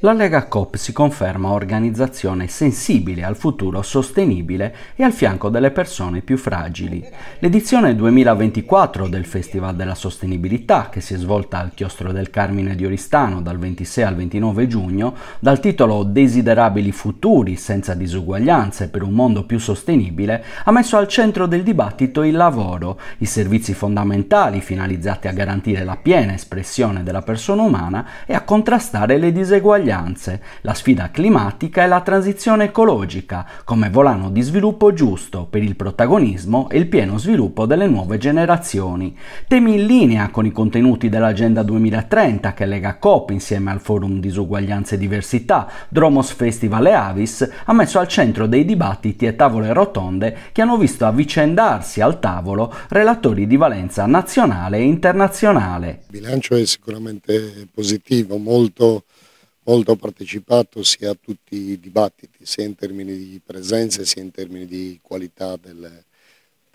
La Lega Coop si conferma organizzazione sensibile al futuro sostenibile e al fianco delle persone più fragili. L'edizione 2024 del Festival della Sostenibilità, che si è svolta al Chiostro del Carmine di Oristano dal 26 al 29 giugno, dal titolo Desiderabili futuri senza disuguaglianze per un mondo più sostenibile, ha messo al centro del dibattito il lavoro, i servizi fondamentali finalizzati a garantire la piena espressione della persona umana e a contrastare le diseguaglianze disuguaglianze, la sfida climatica e la transizione ecologica come volano di sviluppo giusto per il protagonismo e il pieno sviluppo delle nuove generazioni. Temi in linea con i contenuti dell'Agenda 2030 che lega COP insieme al Forum Disuguaglianze e Diversità, Dromos Festival e Avis ha messo al centro dei dibattiti e tavole rotonde che hanno visto avvicendarsi al tavolo relatori di valenza nazionale e internazionale. Il bilancio è sicuramente positivo, molto molto partecipato sia a tutti i dibattiti, sia in termini di presenza sia in termini di qualità del,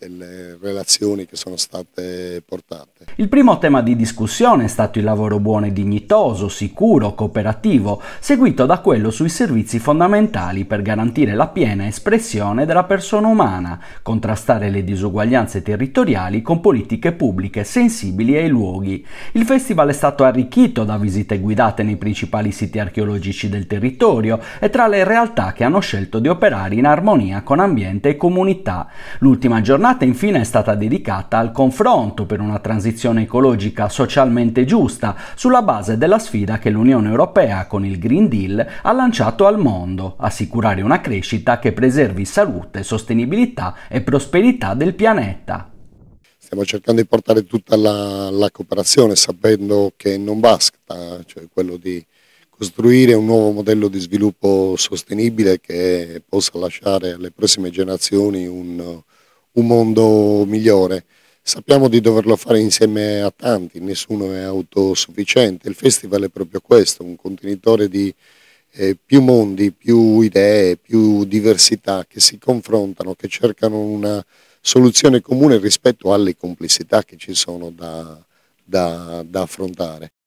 delle relazioni che sono state portate. Il primo tema di discussione è stato il lavoro buono e dignitoso, sicuro, cooperativo, seguito da quello sui servizi fondamentali per garantire la piena espressione della persona umana, contrastare le disuguaglianze territoriali con politiche pubbliche sensibili ai luoghi. Il festival è stato arricchito da visite guidate nei principali siti archeologici del territorio e tra le realtà che hanno scelto di operare in armonia con ambiente e comunità. L'ultima giornata giornata infine è stata dedicata al confronto per una transizione ecologica socialmente giusta sulla base della sfida che l'Unione Europea con il Green Deal ha lanciato al mondo, assicurare una crescita che preservi salute, sostenibilità e prosperità del pianeta. Stiamo cercando di portare tutta la, la cooperazione sapendo che non basta, cioè quello di costruire un nuovo modello di sviluppo sostenibile che possa lasciare alle prossime generazioni un, un mondo migliore. Sappiamo di doverlo fare insieme a tanti, nessuno è autosufficiente, il festival è proprio questo, un contenitore di eh, più mondi, più idee, più diversità che si confrontano, che cercano una soluzione comune rispetto alle complessità che ci sono da, da, da affrontare.